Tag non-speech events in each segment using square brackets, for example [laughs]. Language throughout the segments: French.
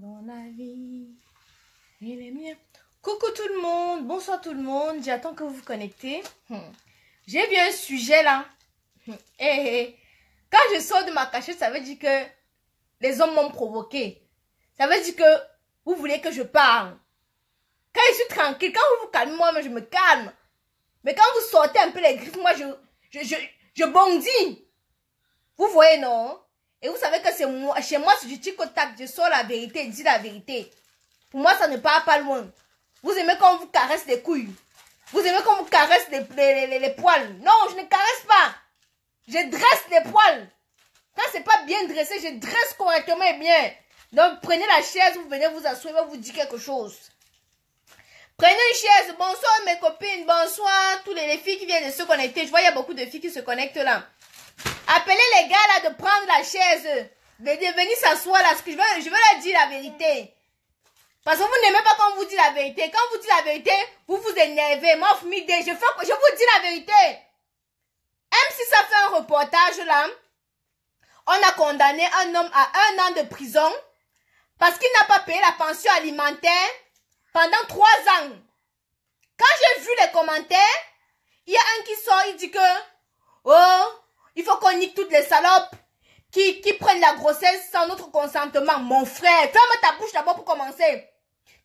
dans la vie Coucou tout le monde, bonsoir tout le monde, j'attends que vous vous connectez. Hmm. J'ai vu un sujet là. Hmm. Et eh, eh, eh. quand je sors de ma cachette, ça veut dire que les hommes m'ont provoqué. Ça veut dire que vous voulez que je parle. Quand je suis tranquille, quand vous vous calmez, moi je me calme. Mais quand vous sortez un peu les griffes, moi je, je, je bondis. Vous voyez, non et vous savez que c'est moi, chez moi, si je tic je sors la vérité, dis la vérité. Pour moi, ça ne part pas loin. Vous aimez quand on vous caresse les couilles. Vous aimez quand on vous caresse les, les, poils. Non, je ne caresse pas. Je dresse les poils. Quand c'est pas bien dressé, je dresse correctement et bien. Donc prenez la chaise, vous venez vous asseoir, je vous dire quelque chose. Prenez une chaise. Bonsoir mes copines, bonsoir toutes les, filles qui viennent de se connecter. Je vois il y a beaucoup de filles qui se connectent là. Appelez les gars là de prendre la chaise. De, venir s'asseoir là. Parce que je veux, je veux leur dire la vérité. Parce que vous n'aimez pas quand vous dit la vérité. Quand vous dit la vérité, vous vous énervez. Moi, je, je vous dis la vérité. Même si ça fait un reportage là, on a condamné un homme à un an de prison parce qu'il n'a pas payé la pension alimentaire pendant trois ans. Quand j'ai vu les commentaires, il y a un qui sort, il dit que toutes les salopes qui, qui prennent la grossesse sans notre consentement. Mon frère, ferme ta bouche d'abord pour commencer.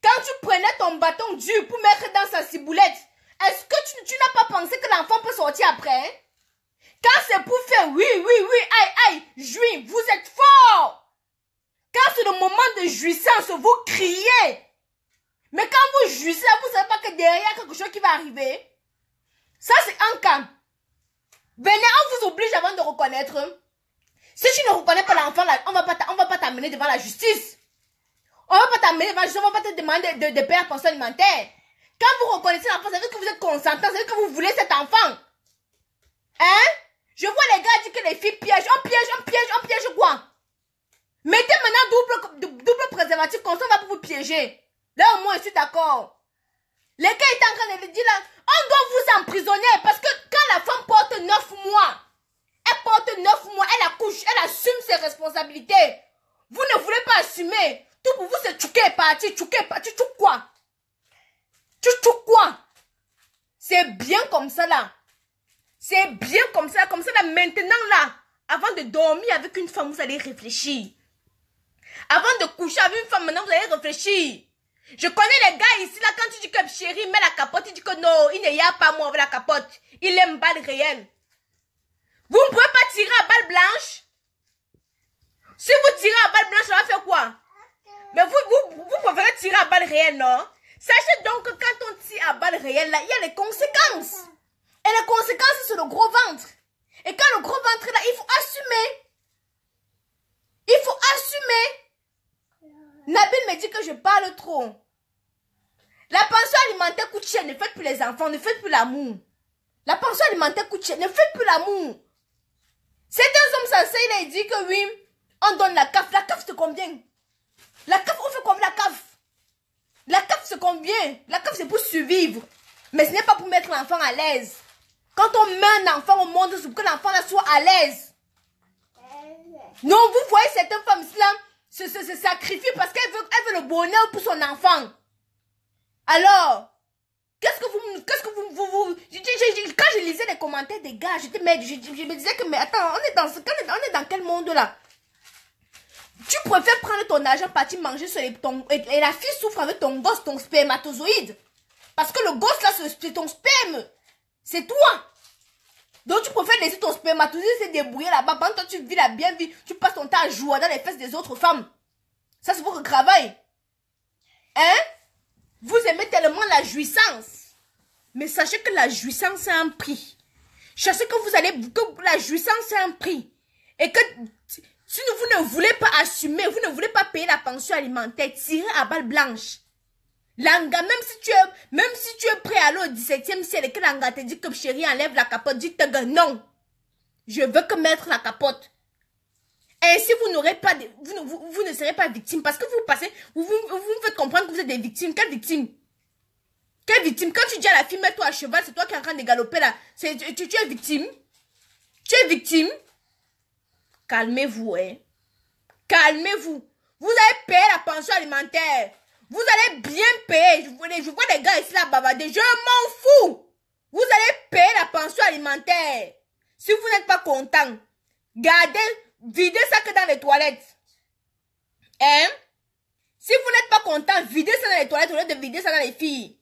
Quand tu prenais ton bâton dur pour mettre dans sa ciboulette, est-ce que tu, n'as pas pensé que l'enfant peut sortir après hein? Quand c'est pour faire oui, oui, oui, aïe, aïe, juin vous êtes fort. Quand c'est le moment de jouissance, vous criez. Mais quand vous jouissez, vous savez pas que derrière quelque chose qui va arriver. Ça, c'est un camp. Venez, on vous oblige avant de reconnaître. Si tu ne reconnais pas l'enfant, on ne va pas t'amener devant la justice. On va pas t'amener devant la justice, on ne va pas te demander de, de, alimentaire. Quand vous reconnaissez l'enfant, ça veut dire que vous êtes consentant, ça veut dire que vous voulez cet enfant. Hein? Je vois les gars dire que les filles piègent, on piège, on piège, on piège quoi? Mettez maintenant double, double préservatif, comme va pour vous piéger. Là au moins je suis d'accord. Le gars est en train de lui dire on doit vous emprisonner parce que quand la femme porte 9 mois, elle porte 9 mois, elle accouche, elle assume ses responsabilités. Vous ne voulez pas assumer. Tout pour vous, c'est tchouké parti, tchouké parti, Tu quoi Tu quoi C'est bien comme ça là. C'est bien comme ça, comme ça là, maintenant là. Avant de dormir avec une femme, vous allez réfléchir. Avant de coucher avec une femme, maintenant, vous allez réfléchir. Je connais les gars ici, là, quand tu dis que chérie, met la capote, il dit que non, il n'y a pas moi avec la capote. Il aime balle réelle. Vous ne pouvez pas tirer à balle blanche Si vous tirez à balle blanche, ça va faire quoi Mais vous, vous, vous tirer à balle réelle, non Sachez donc que quand on tire à balle réelle, là, il y a les conséquences. Et les conséquences, c'est le gros ventre. Et quand le gros ventre est là, il faut assumer. Il faut assumer. Nabil me dit que je parle trop. La pension alimentaire coûte cher. Ne faites plus les enfants. Ne faites plus l'amour. La pension alimentaire coûte cher. Ne faites plus l'amour. Certains hommes s'enseignent il dit que oui, on donne la CAF. La CAF, c'est combien La CAF, on fait comme la CAF La CAF, c'est combien La CAF, c'est pour survivre. Mais ce n'est pas pour mettre l'enfant à l'aise. Quand on met un enfant au monde, c'est pour que l'enfant soit à l'aise. Non, vous voyez cette femme là se, se, parce qu'elle veut le bonheur pour son enfant. Alors, qu'est-ce que vous, qu'est-ce que vous, vous, quand je lisais les commentaires des gars, je, me disais que, mais attends, on est dans, on dans quel monde là? Tu préfères prendre ton argent, partir manger sur les, ton, et, la fille souffre avec ton gosse, ton spermatozoïde. Parce que le gosse là, c'est ton sperme. C'est toi. Donc tu préfères laisser ton spermatozoïde se débrouiller là-bas. Pendant que tu vis la bien vie, tu passes ton temps à jouer dans les fesses des autres femmes. Ça, c'est le travail. Hein? Vous aimez tellement la jouissance. Mais sachez que la jouissance a un prix. Sachez que vous allez, que la jouissance a un prix. Et que si vous ne voulez pas assumer, vous ne voulez pas payer la pension alimentaire, tirez à balle blanche. Langa, même si tu es, même si tu es prêt à aller au 17e siècle et que Langa te dit que chérie enlève la capote, dis te non. Je veux que mettre la capote. Si vous n'aurez pas, de, vous, ne serez pas victime parce que vous passez, vous, vous, me faites comprendre que vous êtes des victimes. Quelle victime Quelle victime Quand tu dis à la fille, mets-toi à cheval, c'est toi qui es en train de galoper là. Tu, es victime Tu es victime Calmez-vous, hein. Calmez-vous. Vous allez payer la pension alimentaire. Vous allez bien payer. Je, je vois des gars ici là bavarder. Je m'en fous. Vous allez payer la pension alimentaire. Si vous n'êtes pas content, gardez Videz ça que dans les toilettes. Hein? Si vous n'êtes pas content, videz ça dans les toilettes au lieu de vider ça dans les filles.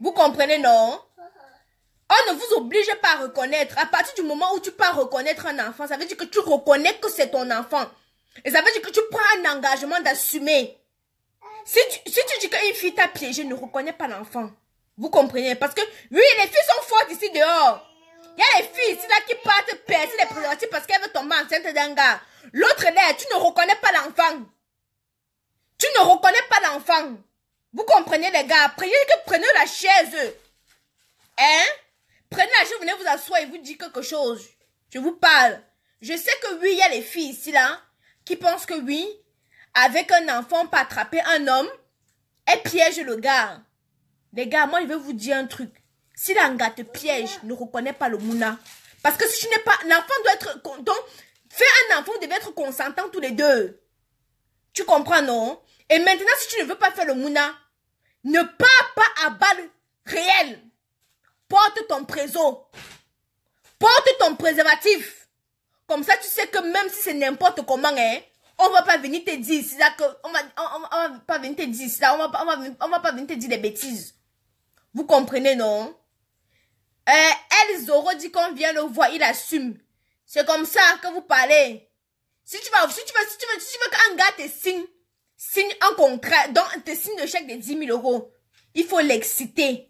Vous comprenez, non? On ne vous oblige pas à reconnaître. À partir du moment où tu pars reconnaître un enfant, ça veut dire que tu reconnais que c'est ton enfant. Et ça veut dire que tu prends un engagement d'assumer. Si tu, si tu dis qu'une fille t'a piégé, ne reconnais pas l'enfant. Vous comprenez? Parce que, oui, les filles sont fortes ici dehors. Il y a les filles ici là qui partent percer les préservatifs parce qu'elles veulent tomber enceinte d'un gars. L'autre là, tu ne reconnais pas l'enfant. Tu ne reconnais pas l'enfant. Vous comprenez les gars Prenez, que prenez la chaise. Hein Prenez la chaise, venez vous asseoir et vous dit quelque chose. Je vous parle. Je sais que oui, il y a les filles ici là qui pensent que oui, avec un enfant, pas attraper un homme, et piège le gars. Les gars, moi je vais vous dire un truc. Si l'anga te piège, ne reconnais pas le mouna. Parce que si tu n'es pas. L'enfant doit être. Donc, faire un enfant, vous devez être consentant tous les deux. Tu comprends, non? Et maintenant, si tu ne veux pas faire le mouna, ne pars pas à balle réelle. Porte ton préso. Porte ton préservatif. Comme ça, tu sais que même si c'est n'importe comment, hein, on va pas venir te dire ça que on va on, va pas venir te dire ça on va on va pas venir te dire des bêtises vous comprenez non euh, elle, Zoro dit qu'on vient le voir, il assume. C'est comme ça que vous parlez. Si tu vas, si tu veux, si tu veux, si tu veux qu'un gars te signe, signe un contrat, donc te signe le chèque de 10 000 euros, il faut l'exciter.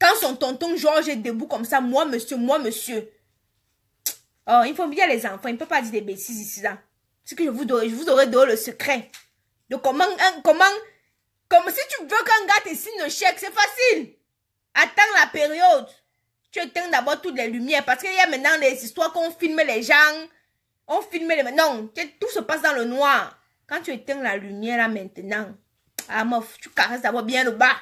Quand son tonton Georges est debout comme ça, moi monsieur, moi monsieur. Oh, il faut bien les enfants, il ne peut pas dire des bêtises ici là. Ce que je vous je vous aurais donné le secret. De comment, comment hein, comment, comme si tu veux qu'un gars te signe le chèque, c'est facile. Attends la période tu éteins d'abord toutes les lumières. Parce qu'il y a maintenant des histoires qu'on filme les gens. On filme les... Non, tout se passe dans le noir. Quand tu éteins la lumière là maintenant, ah mof, tu caresses d'abord bien le bas.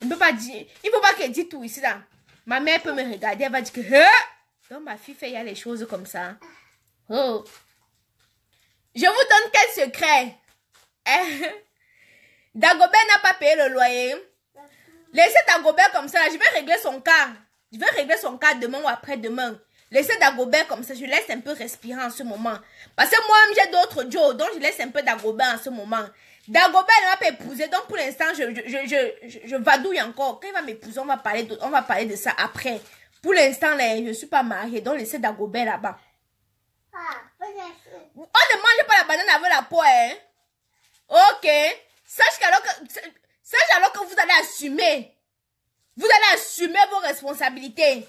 Il ne peut pas dire... Il ne faut pas qu'elle dit tout ici là. Ma mère peut me regarder, elle va dire que... Hein? Donc ma fille fait, il y a les choses comme ça. Oh. Je vous donne quel secret eh, [laughs] Dagobert n'a pas payé le loyer Laissez Dagobert comme ça, je vais régler son cas. Je vais régler son cas demain ou après-demain. Laissez Dagobert comme ça, je laisse un peu respirer en ce moment. Parce que moi-même, j'ai d'autres Joe, donc je laisse un peu Dagobert en ce moment. Dagobert ne va pas épouser, donc pour l'instant, je, je, vadouille encore. Quand il va m'épouser, on va parler de, on va parler de ça après. Pour l'instant, je ne suis pas mariée, donc laissez Dagobert là-bas. Ah, on ne mange pas la banane avec la peau, hein. Ok. Sache qu'alors que... C'est alors que vous allez assumer. Vous allez assumer vos responsabilités.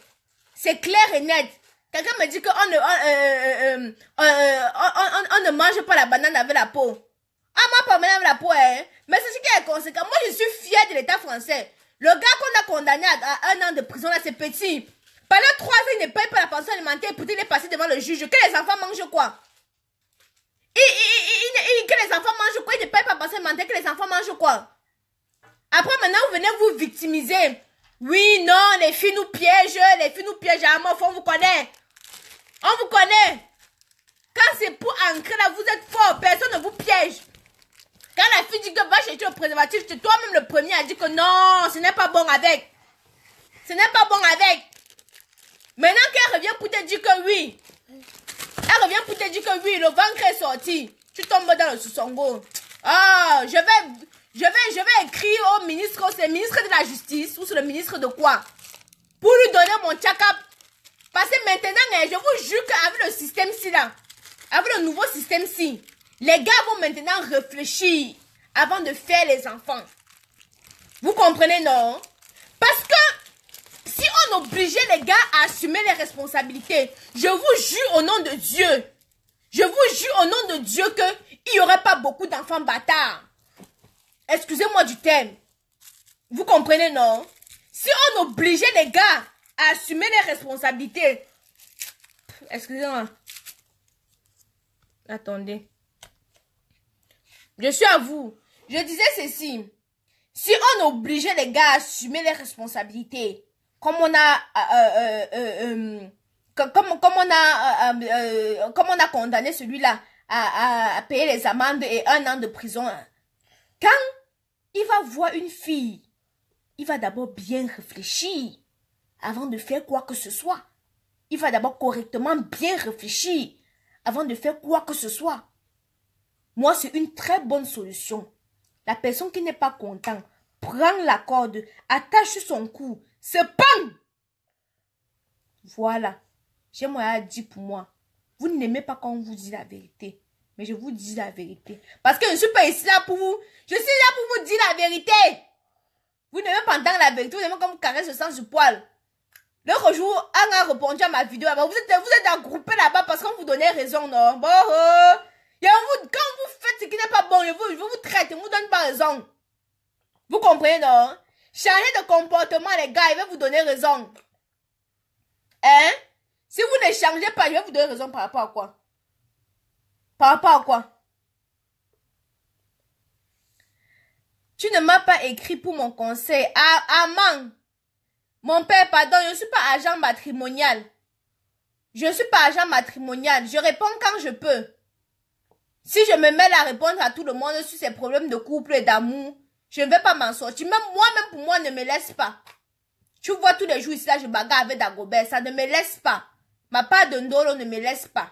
C'est clair et net. Quelqu'un me dit qu'on ne, euh, euh, euh, on, ne mange pas la banane avec la peau. Ah, moi, pas même avec la peau, hein. Mais c'est ce qui est conséquent. Moi, je suis fier de l'État français. Le gars qu'on a condamné à, un an de prison, là, c'est petit. Pendant trois ans, il ne paye pas la pension alimentaire. pour il est passé devant le juge. Que les enfants mangent quoi? Il, il, que les enfants mangent quoi? Il ne paye pas la pension alimentaire. Que les enfants mangent quoi? Après, maintenant, vous venez vous victimiser. Oui, non, les filles nous piègent, les filles nous piègent à ah, mort, on vous connaît. On vous connaît. Quand c'est pour ancrer là, vous êtes fort, personne ne vous piège. Quand la fille dit que va chercher le préservatif, c'est toi-même le premier à dire que non, ce n'est pas bon avec. Ce n'est pas bon avec. Maintenant qu'elle revient pour te dire que oui, elle revient pour te dire que oui, le ventre est sorti. Tu tombes dans le sous-songo. Ah, je vais je vais, je vais écrire au ministre, au ministre de la Justice ou sur le ministre de quoi Pour lui donner mon tchakap. Parce que maintenant, je vous jure qu'avec le système-ci là, avec le nouveau système-ci, les gars vont maintenant réfléchir avant de faire les enfants. Vous comprenez, non Parce que si on obligeait les gars à assumer les responsabilités, je vous jure au nom de Dieu, je vous jure au nom de Dieu qu'il n'y aurait pas beaucoup d'enfants bâtards. Excusez-moi du thème. Vous comprenez, non Si on obligeait les gars à assumer les responsabilités... Excusez-moi. Attendez. Je suis à vous. Je disais ceci. Si on obligeait les gars à assumer les responsabilités, comme on a... Euh, euh, euh, comme, on a... comme on a condamné celui-là à, à payer les amendes et un an de prison. Hein. Quand il va voir une fille. Il va d'abord bien réfléchir avant de faire quoi que ce soit. Il va d'abord correctement bien réfléchir avant de faire quoi que ce soit. Moi, c'est une très bonne solution. La personne qui n'est pas contente prend la corde, attache son cou, se pend. Voilà. J'ai moi à dire pour moi. Vous n'aimez pas quand on vous dit la vérité. Mais je vous dis la vérité. Parce que je ne suis pas ici là pour vous. Je suis là pour vous dire la vérité. Vous n'aimez pas entendre la vérité. Vous pas comme caresse le sens du poil. L'autre jour, Anne a répondu à ma vidéo ah bah, Vous êtes, vous êtes là-bas parce qu'on vous donnait raison, non? Oh, oh. quand vous faites ce qui n'est pas bon, je vous, je vous traite, je vous donne pas raison. Vous comprenez, non? Changez de comportement, les gars, il va vous donner raison. Hein? Si vous ne changez pas, il va vous donner raison par rapport à quoi? Par rapport quoi Tu ne m'as pas écrit pour mon conseil. Ah, man. mon père, pardon, je ne suis pas agent matrimonial. Je ne suis pas agent matrimonial. Je réponds quand je peux. Si je me mets à répondre à tout le monde sur ces problèmes de couple et d'amour, je ne vais pas m'en sortir. moi-même, pour moi, ne me laisse pas. Tu vois, tous les jours ici, là, je bagarre avec Dagobert. Ça ne me laisse pas. Ma part de Ndolo ne me laisse pas.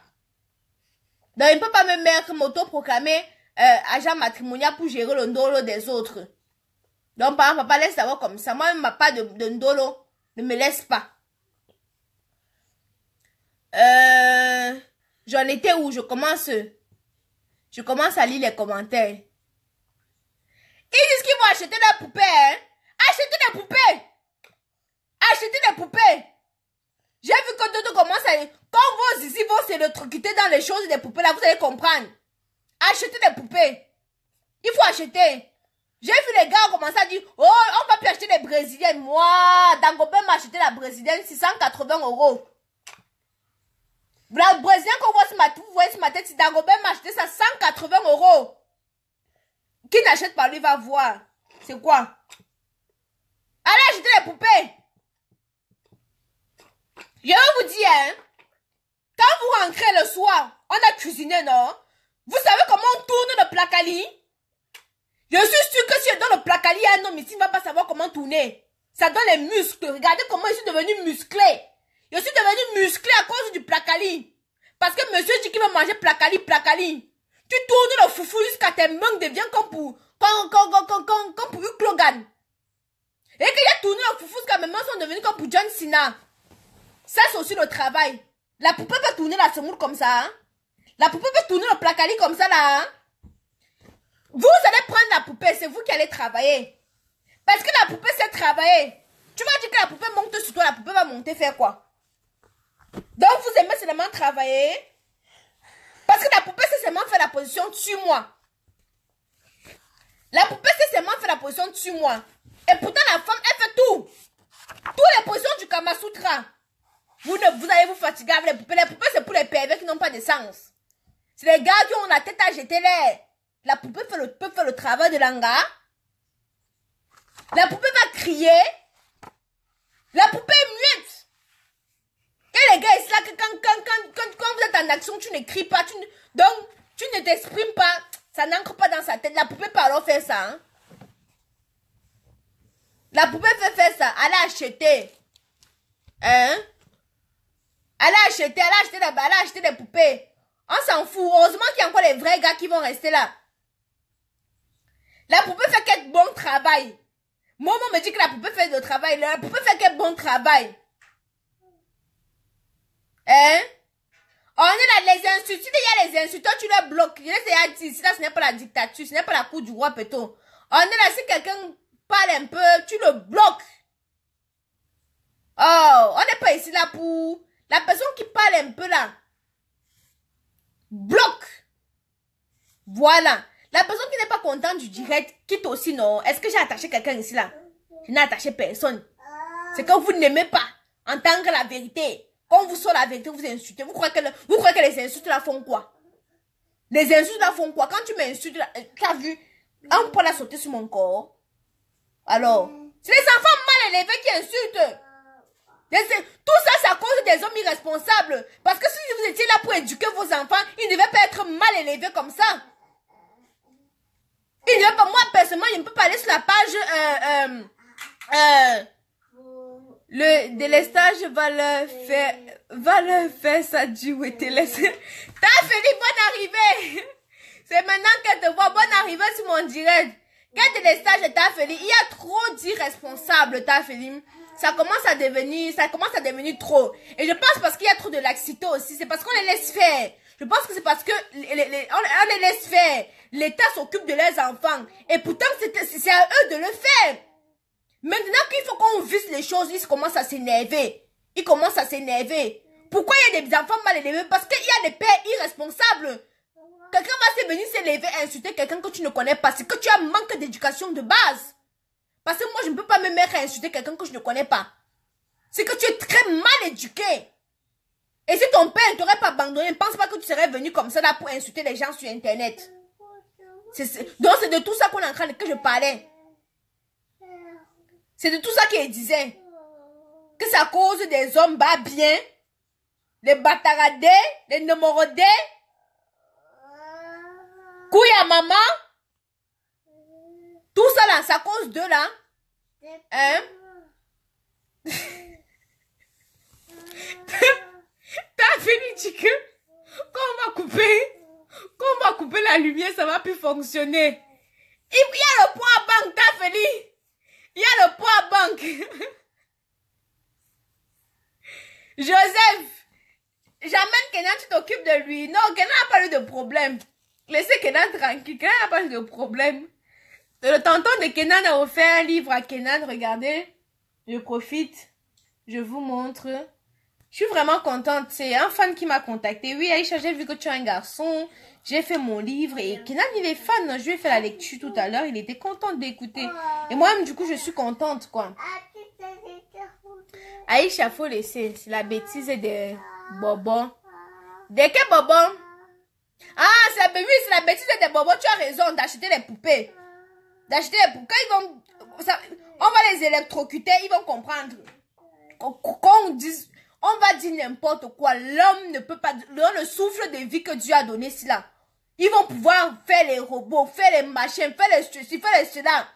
Donc, il ne peut pas me mettre euh, agent matrimonial pour gérer le ndolo des autres. Donc, par papa, laisse d'abord comme ça. Moi, ma pas de, ndolo. Ne me laisse pas. Euh, j'en étais où Je commence. Je commence à lire les commentaires. Ils disent qu'ils vont acheter des poupées. Hein. Acheter des poupées. Acheter des poupées. J'ai vu que tout commence à, quand vos ici vont s'électrocuter dans les choses des poupées, là, vous allez comprendre. Achetez des poupées. Il faut acheter. J'ai vu les gars commencer à dire, oh, on va plus acheter des brésiliennes. Moi, d'angobin m'a acheté la brésilienne 680 euros. La brésilienne qu'on voit ce matin, vous voyez ce matin, si Dangobin m'a acheté ça 180 euros. Qui n'achète pas, lui va voir. C'est quoi? Allez acheter des poupées. Je vais vous dire, hein rentrez le soir, on a cuisiné, non Vous savez comment on tourne le placali Je suis sûr que si je donne le placali à un homme ici, il ne va pas savoir comment tourner. Ça donne les muscles. Regardez comment je suis devenu musclé. Je suis devenu musclé à cause du placali. Parce que monsieur dit qu'il va manger placali, placali. Tu tournes le foufou jusqu'à tes mains deviennent comme pour, comme, comme, comme, comme pour Hugh Et qu'il a tourné le foufou jusqu'à mes mains sont devenues comme pour John Cena. Ça, c'est aussi le travail. La poupée va tourner la semoule comme ça. Hein. La poupée peut tourner le placali comme ça là. Hein. Vous allez prendre la poupée, c'est vous qui allez travailler. Parce que la poupée sait travailler. Tu vas dire que la poupée monte sur toi, la poupée va monter faire quoi Donc vous aimez seulement travailler. Parce que la poupée sait seulement faire la position dessus moi La poupée sait seulement faire la position dessus moi Et pourtant la femme, elle fait tout. Toutes les positions du Kamasutra. Vous, vous allez vous fatiguer avec les poupées. Les poupées, c'est pour les pervers qui n'ont pas de sens. C'est les gars qui ont la tête à jeter l'air. La poupée fait le, peut faire le travail de l'anga. La poupée va crier. La poupée est muette. Et les gars, c'est là que quand, quand, quand, quand, vous êtes en action, tu ne cries pas. Tu donc, tu ne t'exprimes pas. Ça n'ancre pas dans sa tête. La poupée peut alors faire ça. Hein. La poupée peut faire ça. Allez acheter. Hein? Elle a acheté, elle a acheté des, elle a acheté des poupées. On s'en fout. Heureusement qu'il y a encore les vrais gars qui vont rester là. La poupée fait quel bon travail. Maman me dit que la poupée fait de travail. La poupée fait quel bon travail. Hein? On est là, les insultes. il y a les insultes, tu les bloques. Si là, ce n'est pas la dictature, ce n'est pas la cour du roi, peut-on. On est là, si quelqu'un parle un peu, tu le bloques. Oh, on n'est pas ici là pour la personne qui parle un peu là, bloque. Voilà. La personne qui n'est pas contente du direct, quitte aussi, non. Est-ce que j'ai attaché quelqu'un ici là Je n'ai attaché personne. C'est quand vous n'aimez pas entendre la vérité. Quand vous sort la vérité, vous insultez. Vous croyez que, vous croyez que les insultes là font quoi Les insultes là font quoi Quand tu m'insultes, euh, tu as vu Un poil la sauter sur mon corps. Alors, c'est les enfants mal élevés qui insultent. Tout ça, c'est à cause des hommes irresponsables. Parce que si vous étiez là pour éduquer vos enfants, ils ne devaient pas être mal élevés comme ça. Ils ne pas, moi, personnellement, je ne peux pas aller sur la page... Euh, euh, euh, le délestage va le faire... Va le faire, ça dû et délesté. T'as bonne arrivée C'est maintenant qu'elle te voit, bonne arrivée sur mon direct. Quel délestage t'as fait Il y a trop d'irresponsables, t'as fait ça commence à devenir, ça commence à devenir trop. Et je pense parce qu'il y a trop de laxité aussi, c'est parce qu'on les laisse faire. Je pense que c'est parce que les, on, les laisse faire. L'État s'occupe de leurs enfants. Et pourtant, c'est à eux de le faire. Maintenant qu'il faut qu'on vise les choses, ils commencent à s'énerver. Ils commencent à s'énerver. Pourquoi il y a des enfants mal élevés Parce qu'il y a des pères irresponsables. Quelqu'un va se venir s'élever et insulter quelqu'un que tu ne connais pas. C'est que tu as manque d'éducation de base. Parce que moi, je ne peux pas me mettre à insulter quelqu'un que je ne connais pas. C'est que tu es très mal éduqué. Et si ton père ne t'aurait pas abandonné, ne pense pas que tu serais venu comme ça là pour insulter les gens sur Internet. donc c'est de tout ça qu'on est en train de que je parlais. C'est de tout ça qu'il disait. Que ça cause des hommes bas bien, les bataradés, les nomorodés, couilles à maman, tout ça là, ça cause de là. Hein? [laughs] T'as fini que quand on va couper, quand on va couper la lumière, ça va plus fonctionner. Il y a le poids à banque, t'as fini. Il y a le poids à banque. [laughs] Joseph, j'amène Kenan, tu t'occupes de lui. Non, Kenan n'a pas eu de problème. Laissez Kenan tranquille. Kenan n'a pas eu de problème. Euh, le tonton de Kenan a offert un livre à Kenan. Regardez, je profite. Je vous montre. Je suis vraiment contente. C'est un fan qui m'a contacté. Oui, Aïcha, j'ai vu que tu es un garçon. J'ai fait mon livre et Kenan, il est fan. Je lui ai fait la lecture tout à l'heure. Il était content d'écouter. Et moi-même, du coup, je suis contente, quoi. Aïcha, faut laisser. la bêtise des bobons. De quel bobons? Ah, c'est la... la bêtise des bobons. Tu as raison d'acheter des poupées. D'acheter pourquoi ils vont. on va les électrocuter, ils vont comprendre. Quand on dit. On va dire n'importe quoi. L'homme ne peut pas. Le souffle de vie que Dieu a donné, cela Ils vont pouvoir faire les robots, faire les machines, faire les ceci, faire les cela.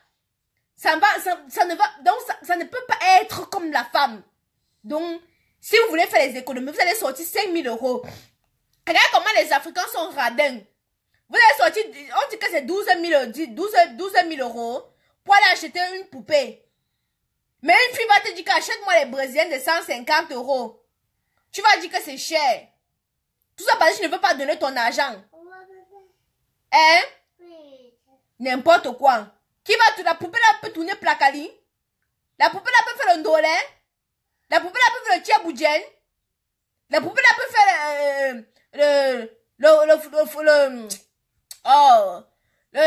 Ça va, ça, ne va, donc ça, ne peut pas être comme la femme. Donc, si vous voulez faire les économies, vous allez sortir 5000 euros. Regarde comment les Africains sont radins. Vous allez sorti, on dit que c'est 12 000, 12, 12 000 euros pour aller acheter une poupée. Mais une fille va te dire qu'achète-moi les brésiliennes de 150 euros. Tu vas dire que c'est cher. Tout ça parce que tu ne veux pas donner ton argent. Hein? N'importe quoi. Qui va la poupée là peut tourner placali? La poupée là peut faire le dolé? La poupée là peut faire le tchèboudjène? La poupée là peut faire euh, le, le, le Oh, le,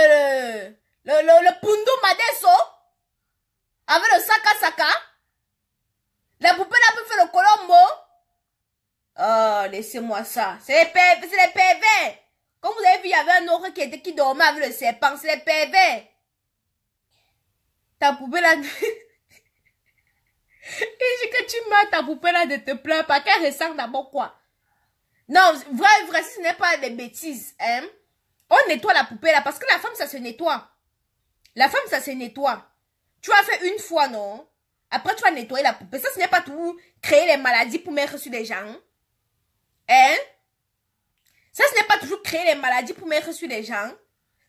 le, le, le, Pundu Madeso, avec le Saka Saka, la poupée n'a plus faire le Colombo. Oh, laissez-moi ça. C'est les PV, c'est les PV. Comme vous avez vu, il y avait un autre qui, était, qui dormait avec le serpent, c'est les PV. Ta poupée là... Et [laughs] que tu meurs ta poupée là de te plaindre, parce qu'elle ressent d'abord quoi? Non, vrai, vrai, ce n'est pas des bêtises, hein? On nettoie la poupée là parce que la femme, ça se nettoie. La femme, ça se nettoie. Tu as fait une fois, non Après, tu vas nettoyer la poupée. Ça, ce n'est pas tout. Créer les maladies pour mettre sur les gens. Hein Ça, ce n'est pas toujours créer les maladies pour mettre sur les gens.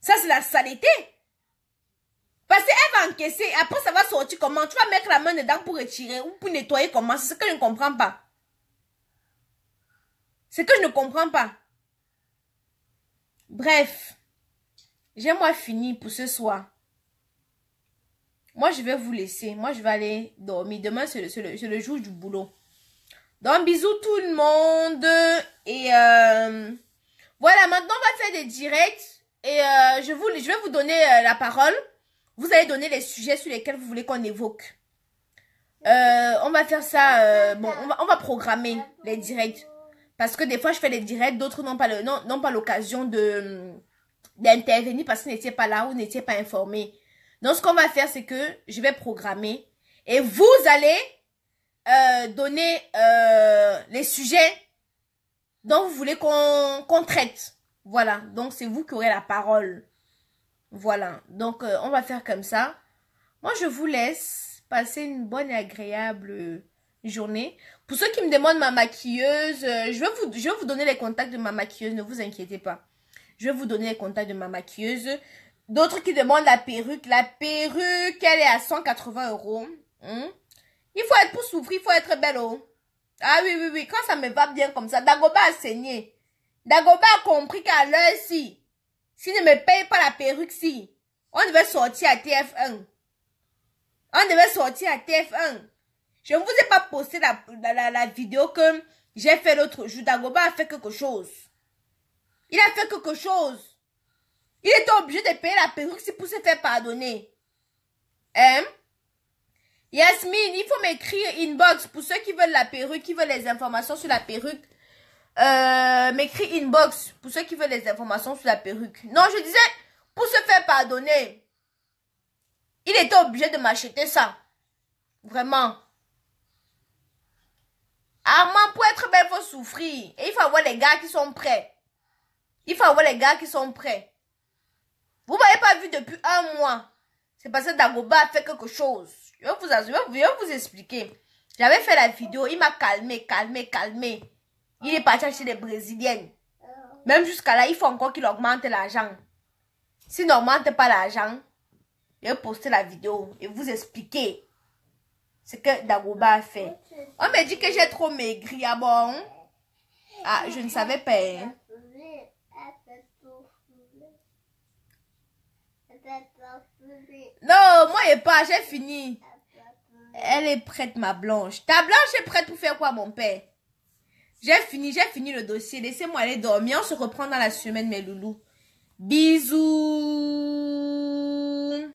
Ça, c'est la saleté. Parce qu'elle va encaisser. Après, ça va sortir comment Tu vas mettre la main dedans pour retirer ou pour nettoyer comment C'est ce que je ne comprends pas. C'est que je ne comprends pas. Bref, j'ai moi fini pour ce soir. Moi, je vais vous laisser. Moi, je vais aller dormir. Demain, c'est le, jour du boulot. Donc, bisous tout le monde. Et euh, voilà, maintenant, on va faire des directs. Et euh, je, je vais vous donner euh, la parole. Vous allez donner les sujets sur lesquels vous voulez qu'on évoque. on va faire ça. bon, on va, on va programmer les directs. Parce que des fois, je fais les directs, d'autres n'ont pas, pas l'occasion de, d'intervenir parce qu'ils n'étaient pas là ou n'étaient pas informés. Donc, ce qu'on va faire, c'est que je vais programmer et vous allez euh, donner euh, les sujets dont vous voulez qu'on traite. Voilà, donc c'est vous qui aurez la parole. Voilà, donc euh, on va faire comme ça. Moi, je vous laisse passer une bonne et agréable journée. Pour ceux qui me demandent ma maquilleuse, euh, je vais, vous, je vais vous donner les contacts de ma maquilleuse, ne vous inquiétez pas. Je vais vous donner les contacts de ma maquilleuse. D'autres qui demandent la perruque. La perruque, elle est à 180 euros. Hein. Il faut être pour souffrir, il faut être belle. Oh. Ah oui, oui, oui. Quand ça me va bien comme ça, Dagoba a saigné. Dagoba a compris qu'à l'heure si, s'il ne me paye pas la perruque si, on devait sortir à TF1. On devait sortir à TF1. Je ne vous ai pas posté la, vidéo que j'ai fait l'autre jour. Dagoba a fait quelque chose. Il a fait quelque chose. Il était obligé de payer la perruque pour se faire pardonner. Hein? Yasmine, il faut m'écrire inbox pour ceux qui veulent la perruque, qui veulent les informations sur la perruque. Euh, m'écrire inbox pour ceux qui veulent les informations sur la perruque. Non, je disais, pour se faire pardonner, il était obligé de m'acheter ça. Vraiment. Armand, pour être bien, il faut souffrir. Et il faut avoir les gars qui sont prêts. Il faut avoir les gars qui sont prêts. Vous m'avez pas vu depuis un mois. C'est parce que Dagoba a fait quelque chose. Je vais vous, vous expliquer. J'avais fait la vidéo, il m'a calmé, calmé, calmé. Il est parti chez les Brésiliennes. Même jusqu'à là, il faut encore qu'il augmente l'argent. S'il n'augmente pas l'argent, il vais poster la vidéo et vous expliquer ce que Dagoba a fait. On me dit que j'ai trop maigri, ah bon Ah, je ne savais pas. Hein. Non, moi et pas, j'ai fini. Elle est prête, ma blanche. Ta blanche est prête pour faire quoi, mon père J'ai fini, j'ai fini le dossier. Laissez-moi aller dormir. On se reprend dans la semaine, mes loulous. Bisous.